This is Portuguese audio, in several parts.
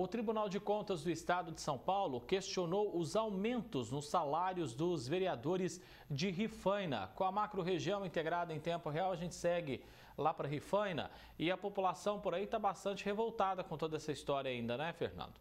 O Tribunal de Contas do Estado de São Paulo questionou os aumentos nos salários dos vereadores de Rifaina. Com a macro-região integrada em tempo real, a gente segue lá para Rifaina e a população por aí está bastante revoltada com toda essa história ainda, né, Fernando?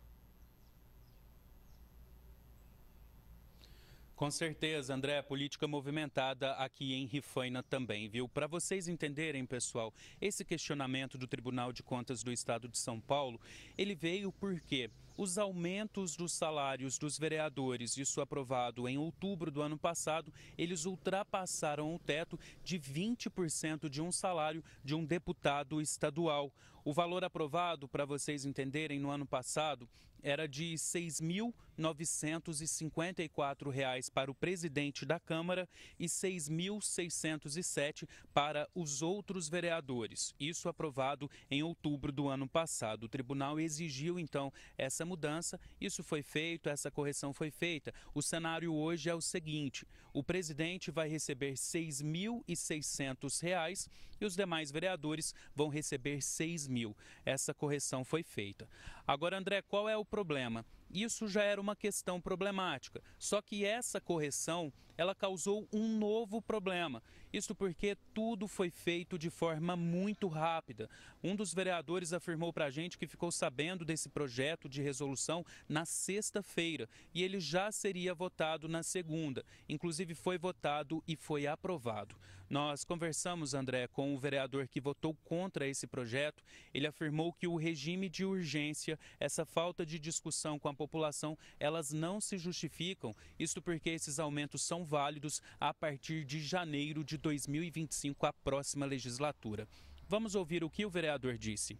Com certeza, André, política é movimentada aqui em Rifaina também, viu? Para vocês entenderem, pessoal, esse questionamento do Tribunal de Contas do Estado de São Paulo, ele veio porque os aumentos dos salários dos vereadores, isso aprovado em outubro do ano passado, eles ultrapassaram o teto de 20% de um salário de um deputado estadual. O valor aprovado, para vocês entenderem, no ano passado era de R$ 6.954 para o presidente da Câmara e R$ 6.607 para os outros vereadores. Isso aprovado em outubro do ano passado. O tribunal exigiu, então, essa mudança, isso foi feito, essa correção foi feita. O cenário hoje é o seguinte: o presidente vai receber R$ 6.600 e os demais vereadores vão receber R$ 6.000. Essa correção foi feita. Agora, André, qual é o problema? isso já era uma questão problemática. Só que essa correção, ela causou um novo problema. Isto porque tudo foi feito de forma muito rápida. Um dos vereadores afirmou para a gente que ficou sabendo desse projeto de resolução na sexta-feira e ele já seria votado na segunda. Inclusive foi votado e foi aprovado. Nós conversamos, André, com o vereador que votou contra esse projeto. Ele afirmou que o regime de urgência, essa falta de discussão com a população, elas não se justificam. Isto porque esses aumentos são válidos a partir de janeiro de 2025, a próxima legislatura. Vamos ouvir o que o vereador disse.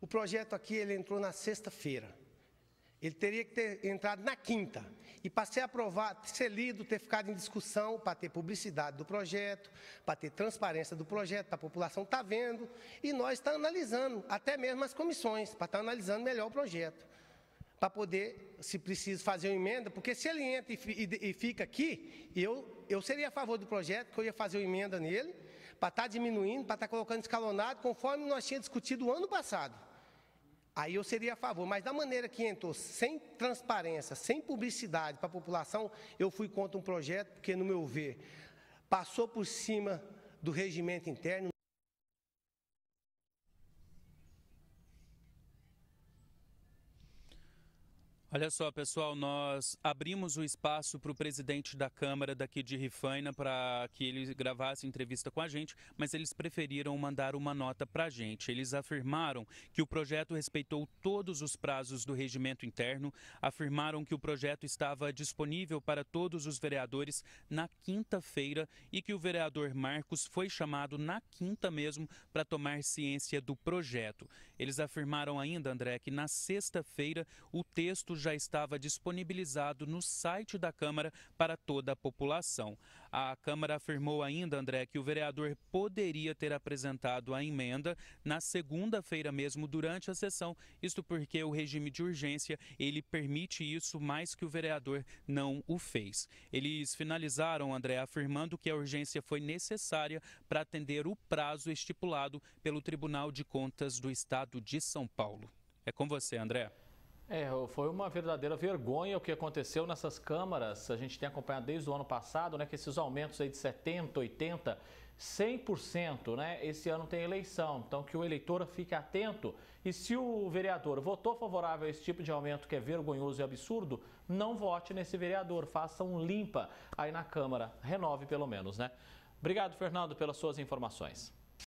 O projeto aqui ele entrou na sexta-feira. Ele teria que ter entrado na quinta e para ser aprovado, ser lido, ter ficado em discussão, para ter publicidade do projeto, para ter transparência do projeto, para a população estar tá vendo e nós estamos tá analisando, até mesmo as comissões, para estar tá analisando melhor o projeto para poder, se preciso, fazer uma emenda, porque se ele entra e, fica aqui, eu, eu seria a favor do projeto, que eu ia fazer uma emenda nele, para estar tá diminuindo, para estar tá colocando escalonado, conforme nós tínhamos discutido o ano passado. Aí eu seria a favor, mas da maneira que entrou, sem transparência, sem publicidade para a população, eu fui contra um projeto, porque, no meu ver, passou por cima do regimento interno. Olha só, pessoal, nós abrimos o espaço para o presidente da Câmara daqui de Rifaina para que ele gravasse entrevista com a gente, mas eles preferiram mandar uma nota para a gente. Eles afirmaram que o projeto respeitou todos os prazos do regimento interno, afirmaram que o projeto estava disponível para todos os vereadores na quinta-feira e que o vereador Marcos foi chamado na quinta mesmo para tomar ciência do projeto. Eles afirmaram ainda, André, que na sexta-feira o texto já estava disponibilizado no site da Câmara para toda a população. A Câmara afirmou ainda, André, que o vereador poderia ter apresentado a emenda na segunda-feira mesmo durante a sessão, isto porque o regime de urgência ele permite isso, mais que o vereador não o fez. Eles finalizaram, André, afirmando que a urgência foi necessária para atender o prazo estipulado pelo Tribunal de Contas do Estado de São Paulo. É com você, André. É, foi uma verdadeira vergonha o que aconteceu nessas câmaras. A gente tem acompanhado desde o ano passado, né, que esses aumentos aí de 70, 80, 100%, né? Esse ano tem eleição, então que o eleitor fique atento. E se o vereador votou favorável a esse tipo de aumento que é vergonhoso e absurdo, não vote nesse vereador, faça um limpa aí na Câmara, renove pelo menos, né? Obrigado, Fernando, pelas suas informações.